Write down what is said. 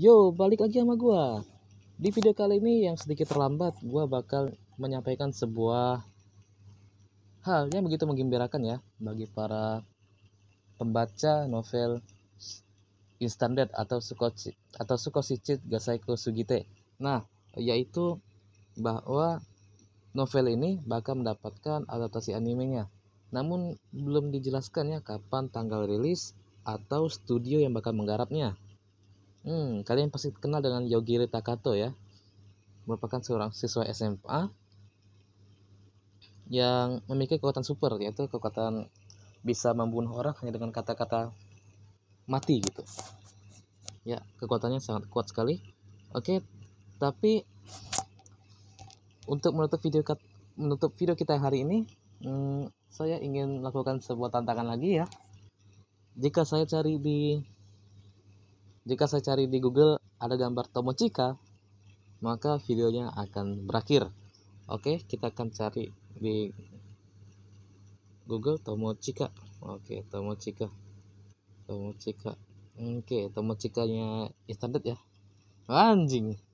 Yo, balik lagi sama gua. Di video kali ini yang sedikit terlambat, gua bakal menyampaikan sebuah hal yang begitu menggembirakan ya bagi para pembaca novel Instant Dead atau Sukoshi atau Sukoshichit Gasaiko Sugite. Nah, yaitu bahwa novel ini bakal mendapatkan adaptasi animenya. Namun belum dijelaskan ya kapan tanggal rilis atau studio yang bakal menggarapnya. Hmm, kalian pasti kenal dengan Yogiri Takato ya. Merupakan seorang siswa SMA yang memiliki kekuatan super yaitu kekuatan bisa membunuh orang hanya dengan kata-kata mati gitu. Ya, kekuatannya sangat kuat sekali. Oke, tapi untuk menutup video menutup video kita hari ini, hmm, saya ingin melakukan sebuah tantangan lagi ya. Jika saya cari di jika saya cari di Google ada gambar Tomochika, maka videonya akan berakhir. Oke, kita akan cari di Google Tomochika. Oke, Tomochika. Tomochika. Oke, Tomochikanya internet ya. Anjing.